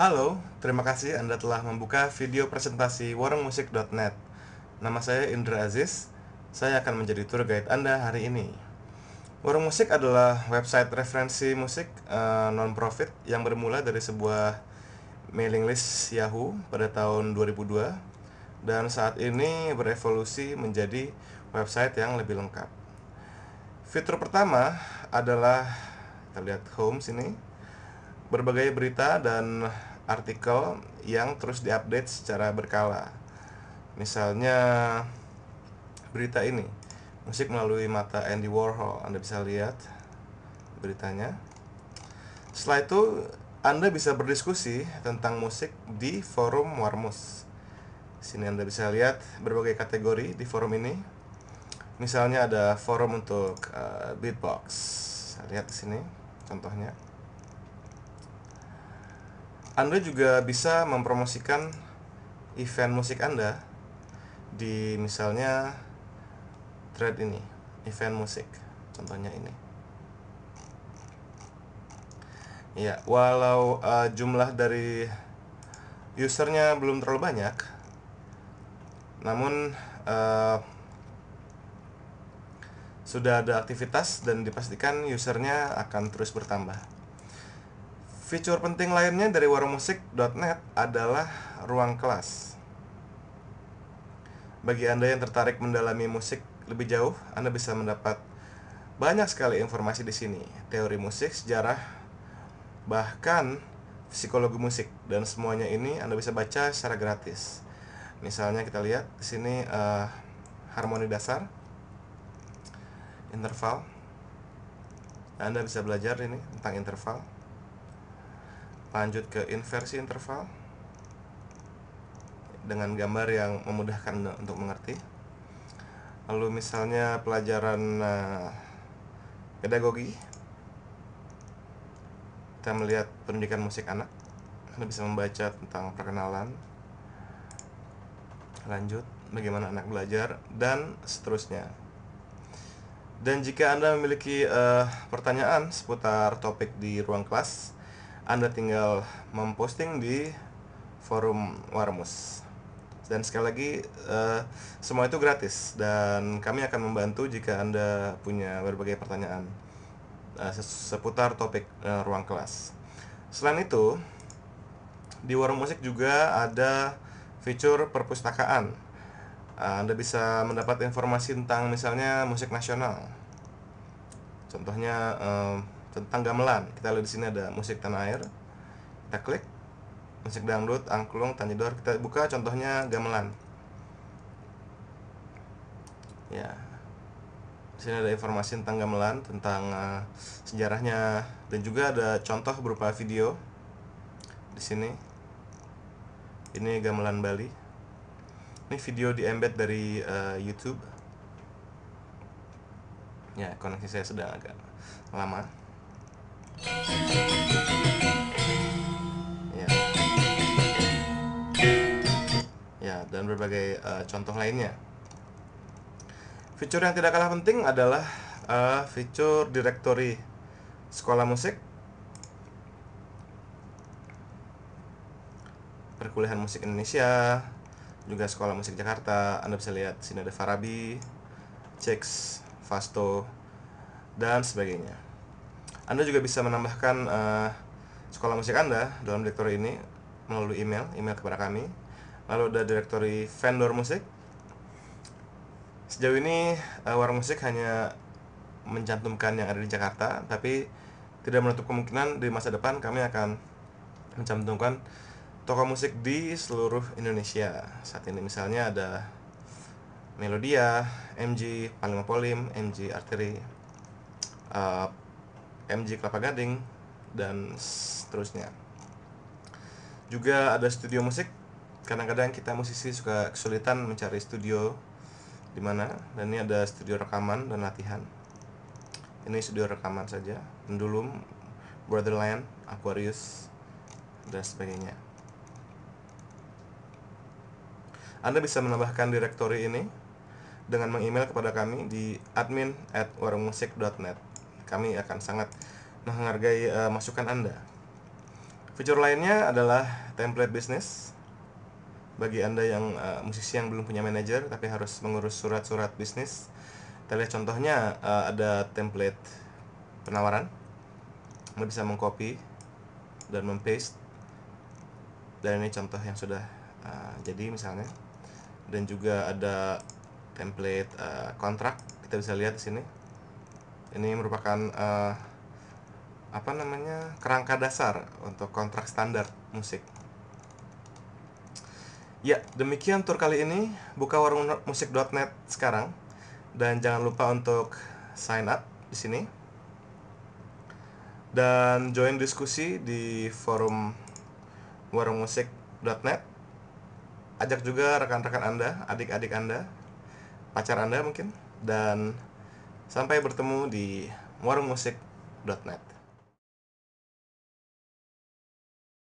Halo, terima kasih Anda telah membuka video presentasi warungmusik.net. Nama saya Indra Aziz, saya akan menjadi tour guide Anda hari ini. Warung Musik adalah website referensi musik uh, non-profit yang bermula dari sebuah mailing list Yahoo pada tahun 2002 dan saat ini berevolusi menjadi website yang lebih lengkap. Fitur pertama adalah kita lihat home sini berbagai berita dan artikel yang terus diupdate secara berkala. Misalnya berita ini, musik melalui mata Andy Warhol. Anda bisa lihat beritanya. Setelah itu, Anda bisa berdiskusi tentang musik di forum Warmus. Sini Anda bisa lihat berbagai kategori di forum ini. Misalnya ada forum untuk uh, beatbox. Lihat di sini contohnya anda juga bisa mempromosikan event musik Anda di misalnya thread ini, event musik. Contohnya ini. Ya, walau uh, jumlah dari usernya belum terlalu banyak, namun uh, sudah ada aktivitas dan dipastikan usernya akan terus bertambah. Fitur penting lainnya dari warungmusik.net adalah ruang kelas. Bagi Anda yang tertarik mendalami musik lebih jauh, Anda bisa mendapat banyak sekali informasi di sini. Teori musik, sejarah, bahkan psikologi musik dan semuanya ini Anda bisa baca secara gratis. Misalnya kita lihat di sini uh, harmoni dasar, interval. Anda bisa belajar ini tentang interval lanjut ke inversi interval dengan gambar yang memudahkan untuk mengerti lalu misalnya pelajaran eh, pedagogi kita melihat pendidikan musik anak anda bisa membaca tentang perkenalan lanjut bagaimana anak belajar dan seterusnya dan jika anda memiliki uh, pertanyaan seputar topik di ruang kelas anda tinggal memposting di forum Warmus. Dan sekali lagi uh, semua itu gratis dan kami akan membantu jika Anda punya berbagai pertanyaan uh, seputar topik uh, ruang kelas. Selain itu, di Warung Musik juga ada fitur perpustakaan. Anda bisa mendapat informasi tentang misalnya musik nasional. Contohnya tentang gamelan kita lihat di sini ada musik tanah air kita klik musik dangdut angklung tanjidor kita buka contohnya gamelan ya di sini ada informasi tentang gamelan tentang uh, sejarahnya dan juga ada contoh berupa video di sini ini gamelan Bali ini video di embed dari uh, YouTube ya koneksi saya sedang agak lama ya, ya dan berbagai uh, contoh lainnya fitur yang tidak kalah penting adalah uh, fitur directory sekolah musik perkuliahan musik Indonesia juga sekolah musik Jakarta Anda bisa lihat sini ada Farabi Ceks Fasto dan sebagainya anda juga bisa menambahkan uh, sekolah musik Anda dalam direktori ini melalui email, email kepada kami. Lalu ada direktori vendor musik. Sejauh ini uh, warung musik hanya mencantumkan yang ada di Jakarta, tapi tidak menutup kemungkinan di masa depan kami akan mencantumkan toko musik di seluruh Indonesia. Saat ini misalnya ada Melodia, MG Panglima Polim, MG Arteri, uh, MG Kelapa Gading dan seterusnya juga ada studio musik kadang-kadang kita musisi suka kesulitan mencari studio di mana dan ini ada studio rekaman dan latihan ini studio rekaman saja pendulum Brotherland Aquarius dan sebagainya Anda bisa menambahkan direktori ini dengan meng-email kepada kami di admin at warungmusik.net kami akan sangat menghargai uh, masukan Anda. Fitur lainnya adalah template bisnis. Bagi Anda yang uh, musisi yang belum punya manajer tapi harus mengurus surat-surat bisnis, kita lihat contohnya uh, ada template penawaran. Anda bisa mengcopy dan mempaste. Dan ini contoh yang sudah uh, jadi misalnya. Dan juga ada template uh, kontrak. Kita bisa lihat di sini ini merupakan uh, apa namanya kerangka dasar untuk kontrak standar musik. Ya, demikian tour kali ini. Buka warung musik.net sekarang dan jangan lupa untuk sign up di sini dan join diskusi di forum warungmusik.net. Ajak juga rekan-rekan Anda, adik-adik Anda, pacar Anda mungkin dan Sampai bertemu di warungmusik.net.